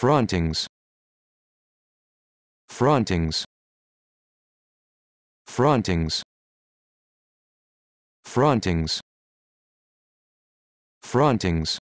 Frontings. Frontings. Frontings. Frontings. Frontings.